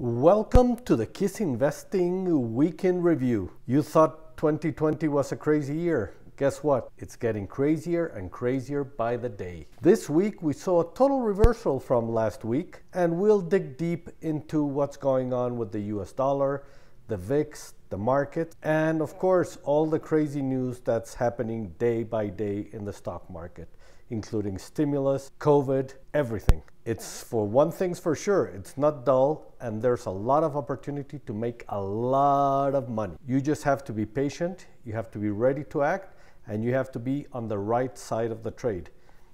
Welcome to the KISS Investing Weekend Review. You thought 2020 was a crazy year. Guess what? It's getting crazier and crazier by the day. This week we saw a total reversal from last week, and we'll dig deep into what's going on with the US dollar, the VIX, the market, and of course, all the crazy news that's happening day by day in the stock market, including stimulus, COVID, everything it's for one thing's for sure it's not dull and there's a lot of opportunity to make a lot of money you just have to be patient you have to be ready to act and you have to be on the right side of the trade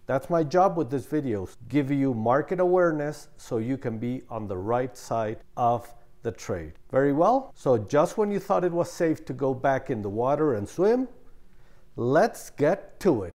that's my job with this video give you market awareness so you can be on the right side of the trade very well so just when you thought it was safe to go back in the water and swim let's get to it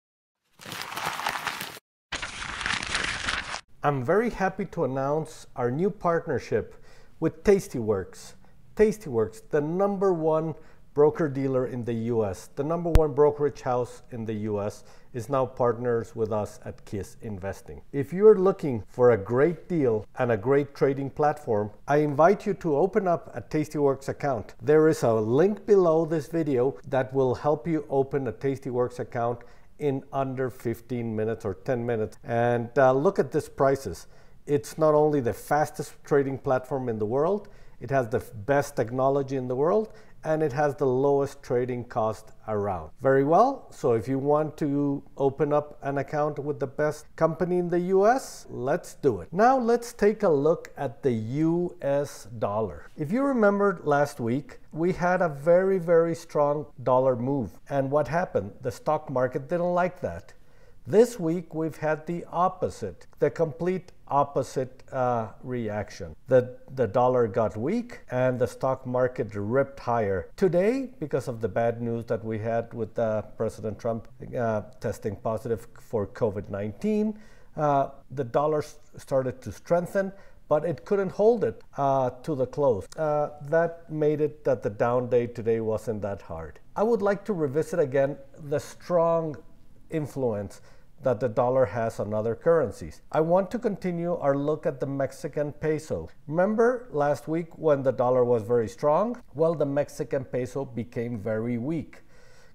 I'm very happy to announce our new partnership with Tastyworks. Tastyworks, the number one broker dealer in the US, the number one brokerage house in the US, is now partners with us at KISS Investing. If you're looking for a great deal and a great trading platform, I invite you to open up a Tastyworks account. There is a link below this video that will help you open a Tastyworks account in under 15 minutes or 10 minutes. And uh, look at these prices. It's not only the fastest trading platform in the world, it has the best technology in the world, and it has the lowest trading cost around. Very well. So if you want to open up an account with the best company in the US, let's do it. Now let's take a look at the US dollar. If you remembered last week, we had a very, very strong dollar move. And what happened? The stock market didn't like that. This week, we've had the opposite, the complete opposite uh, reaction. The, the dollar got weak and the stock market ripped higher. Today, because of the bad news that we had with uh, President Trump uh, testing positive for COVID 19, uh, the dollar started to strengthen but it couldn't hold it uh, to the close. Uh, that made it that the down day today wasn't that hard. I would like to revisit again the strong influence that the dollar has on other currencies. I want to continue our look at the Mexican peso. Remember last week when the dollar was very strong? Well, the Mexican peso became very weak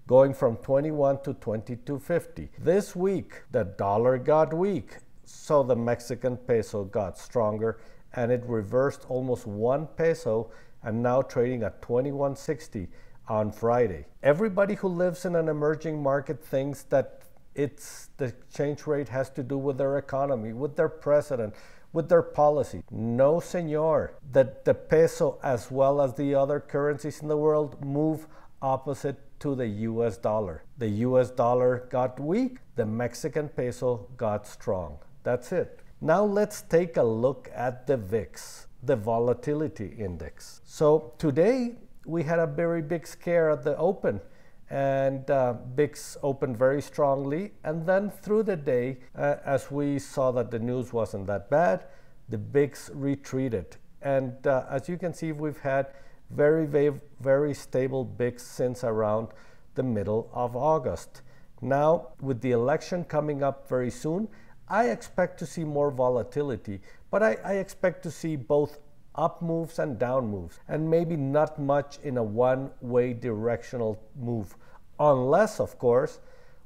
going from 21 to 22.50. This week, the dollar got weak, so the Mexican peso got stronger and it reversed almost 1 peso and now trading at 21.60 on Friday. Everybody who lives in an emerging market thinks that it's the exchange rate has to do with their economy, with their president, with their policy. No, senor, that the peso as well as the other currencies in the world move opposite to the US dollar. The US dollar got weak, the Mexican peso got strong. That's it. Now let's take a look at the VIX, the volatility index. So today we had a very big scare at the open and uh, Bix opened very strongly. And then through the day, uh, as we saw that the news wasn't that bad, the Bix retreated. And uh, as you can see, we've had very, very, very stable Bix since around the middle of August. Now, with the election coming up very soon, I expect to see more volatility, but I, I expect to see both up moves and down moves, and maybe not much in a one way directional move. Unless, of course,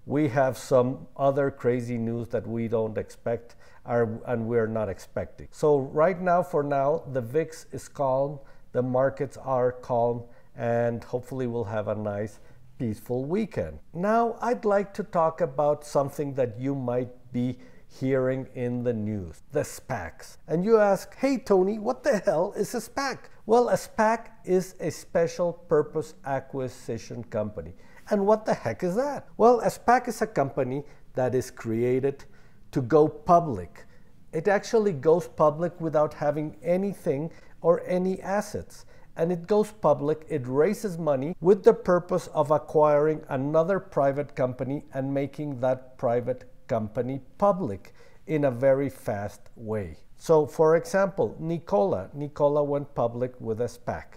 we have some other crazy news that we don't expect or, and we're not expecting. So, right now, for now, the VIX is calm, the markets are calm, and hopefully, we'll have a nice, peaceful weekend. Now, I'd like to talk about something that you might be hearing in the news the SPACs. And you ask, hey, Tony, what the hell is a SPAC? Well, a SPAC is a special purpose acquisition company. And what the heck is that? Well, a SPAC is a company that is created to go public. It actually goes public without having anything or any assets. And it goes public, it raises money with the purpose of acquiring another private company and making that private company public in a very fast way. So, for example, Nicola. Nicola went public with a SPAC.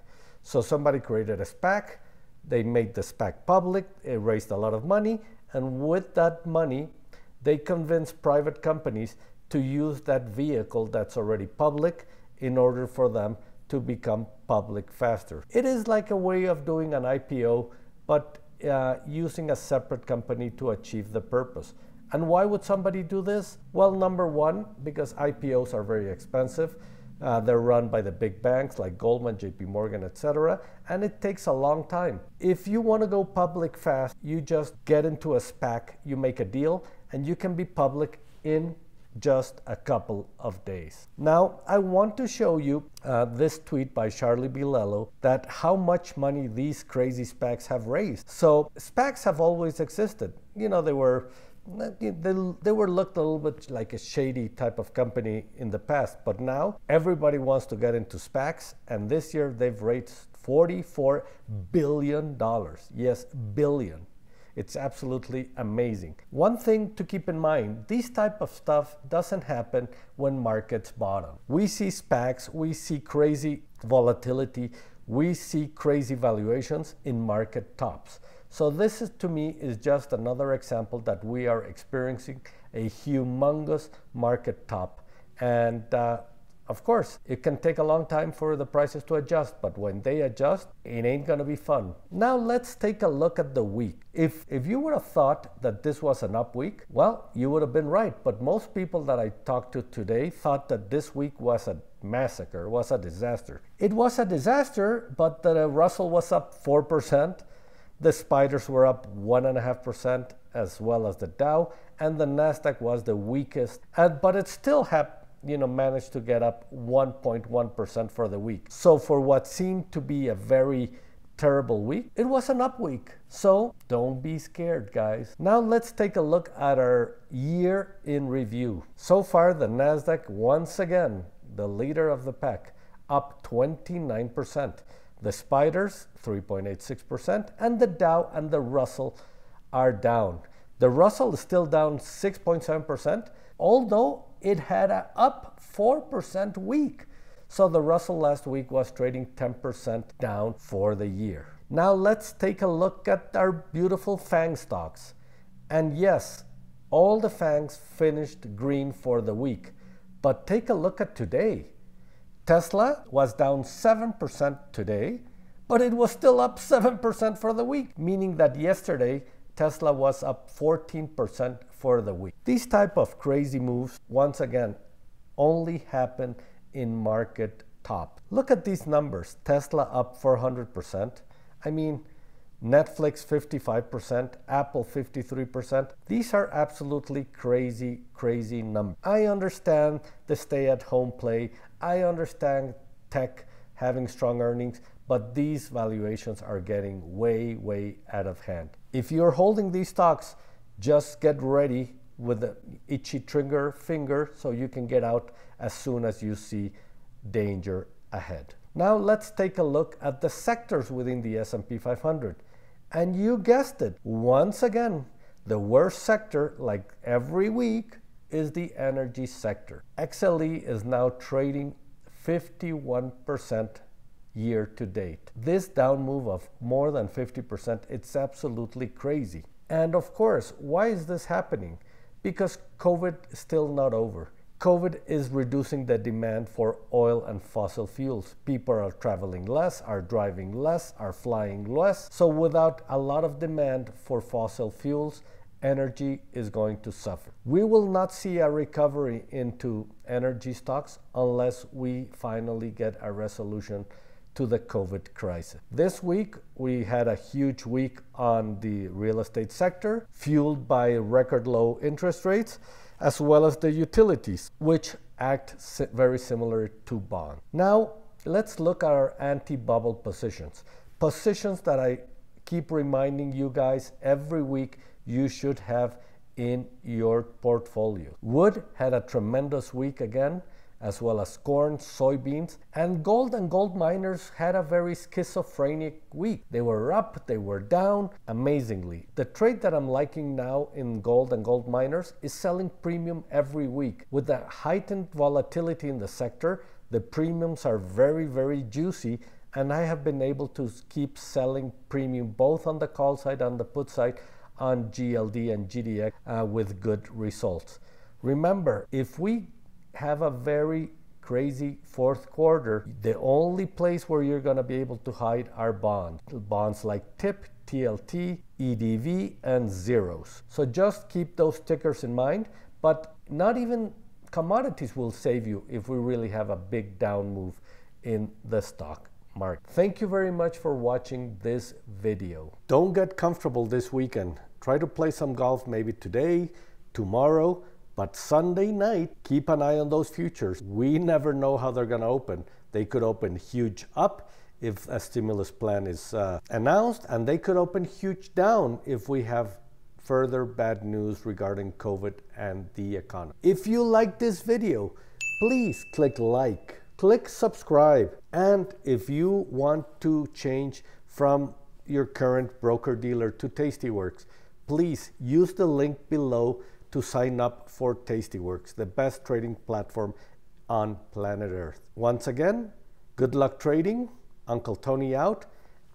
So, somebody created a SPAC, they made the SPAC public, it raised a lot of money, and with that money, they convinced private companies to use that vehicle that's already public in order for them to become public faster. It is like a way of doing an IPO, but uh, using a separate company to achieve the purpose. And why would somebody do this? Well, number one, because IPOs are very expensive. Uh, they're run by the big banks like Goldman, JP Morgan, etc., and it takes a long time. If you want to go public fast, you just get into a SPAC, you make a deal, and you can be public in just a couple of days. Now, I want to show you uh, this tweet by Charlie Bilello that how much money these crazy SPACs have raised. So, SPACs have always existed. You know, they were they, they were looked a little bit like a shady type of company in the past, but now everybody wants to get into SPACs, and this year they've raised $44 billion. Yes, billion. It's absolutely amazing. One thing to keep in mind, this type of stuff doesn't happen when markets bottom. We see SPACs, we see crazy volatility, we see crazy valuations in market tops. So this is, to me is just another example that we are experiencing a humongous market top. And uh, of course, it can take a long time for the prices to adjust, but when they adjust, it ain't gonna be fun. Now let's take a look at the week. If, if you would have thought that this was an up week, well, you would have been right. But most people that I talked to today thought that this week was a massacre, was a disaster. It was a disaster, but the Russell was up 4%. The spiders were up 1.5%, as well as the Dow, and the Nasdaq was the weakest, but it still had you know managed to get up 1.1% for the week. So for what seemed to be a very terrible week, it was an up week. So don't be scared, guys. Now let's take a look at our year in review. So far, the Nasdaq once again the leader of the pack, up 29%. The spiders, 3.86%, and the Dow and the Russell are down. The Russell is still down 6.7%, although it had a up 4% week. So the Russell last week was trading 10% down for the year. Now let's take a look at our beautiful FANG stocks. And yes, all the FANGs finished green for the week. But take a look at today. Tesla was down 7% today, but it was still up 7% for the week, meaning that yesterday Tesla was up 14% for the week. These type of crazy moves, once again, only happen in market top. Look at these numbers. Tesla up 400%. I mean, Netflix 55%, Apple 53%. These are absolutely crazy, crazy numbers. I understand the stay at home play. I understand tech having strong earnings, but these valuations are getting way, way out of hand. If you're holding these stocks, just get ready with the itchy trigger finger so you can get out as soon as you see danger ahead. Now let's take a look at the sectors within the S&P 500. And you guessed it, once again, the worst sector, like every week, is the energy sector. XLE is now trading 51% year to date. This down move of more than 50%, it's absolutely crazy. And of course, why is this happening? Because COVID is still not over. COVID is reducing the demand for oil and fossil fuels. People are traveling less, are driving less, are flying less. So without a lot of demand for fossil fuels energy is going to suffer. We will not see a recovery into energy stocks unless we finally get a resolution to the COVID crisis. This week, we had a huge week on the real estate sector, fueled by record low interest rates, as well as the utilities, which act very similar to bonds. Now, let's look at our anti-bubble positions, positions that I keep reminding you guys every week you should have in your portfolio. Wood had a tremendous week again, as well as corn, soybeans, and gold and gold miners had a very schizophrenic week. They were up, they were down, amazingly. The trade that I'm liking now in gold and gold miners is selling premium every week. With the heightened volatility in the sector, the premiums are very, very juicy and I have been able to keep selling premium both on the call side and the put side on GLD and GDX uh, with good results. Remember, if we have a very crazy fourth quarter, the only place where you're going to be able to hide are bonds. Bonds like TIP, TLT, EDV, and zeros. So just keep those tickers in mind, but not even commodities will save you if we really have a big down move in the stock market. Thank you very much for watching this video. Don't get comfortable this weekend. Try to play some golf maybe today, tomorrow, but Sunday night, keep an eye on those futures. We never know how they're going to open. They could open huge up if a stimulus plan is uh, announced, and they could open huge down if we have further bad news regarding COVID and the economy. If you like this video, please click like, click subscribe, and if you want to change from your current broker dealer to Tastyworks, please use the link below to sign up for Tastyworks, the best trading platform on planet Earth. Once again, good luck trading. Uncle Tony out.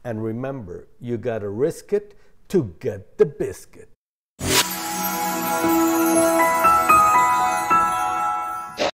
And remember, you gotta risk it to get the biscuit.